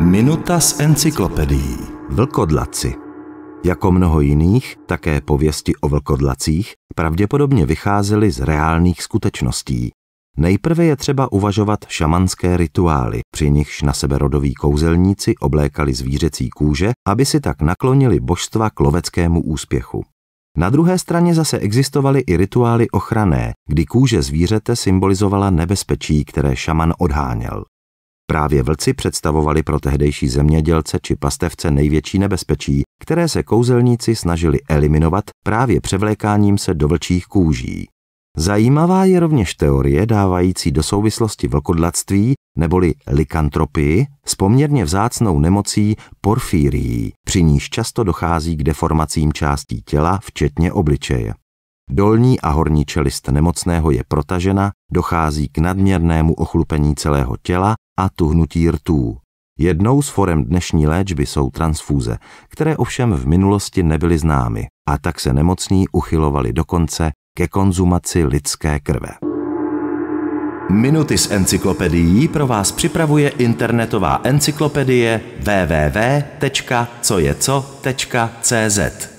Minuta z encyklopedií. Vlkodlaci. Jako mnoho jiných, také pověsti o vlkodlacích pravděpodobně vycházely z reálných skutečností. Nejprve je třeba uvažovat šamanské rituály, při nichž na sebe rodoví kouzelníci oblékali zvířecí kůže, aby si tak naklonili božstva k loveckému úspěchu. Na druhé straně zase existovaly i rituály ochrané, kdy kůže zvířete symbolizovala nebezpečí, které šaman odháněl. Právě vlci představovali pro tehdejší zemědělce či pastevce největší nebezpečí, které se kouzelníci snažili eliminovat právě převlékáním se do vlčích kůží. Zajímavá je rovněž teorie dávající do souvislosti vlkodlactví neboli likantropii s poměrně vzácnou nemocí porfírií, při níž často dochází k deformacím částí těla, včetně obličeje. Dolní a horní čelist nemocného je protažena, dochází k nadměrnému ochlupení celého těla a tuhnutí rtů. Jednou z forem dnešní léčby jsou transfúze, které ovšem v minulosti nebyly známy a tak se nemocní uchylovali dokonce ke konzumaci lidské krve. Minuty z encyklopedií pro vás připravuje internetová encyklopedie www.cojeco.cz.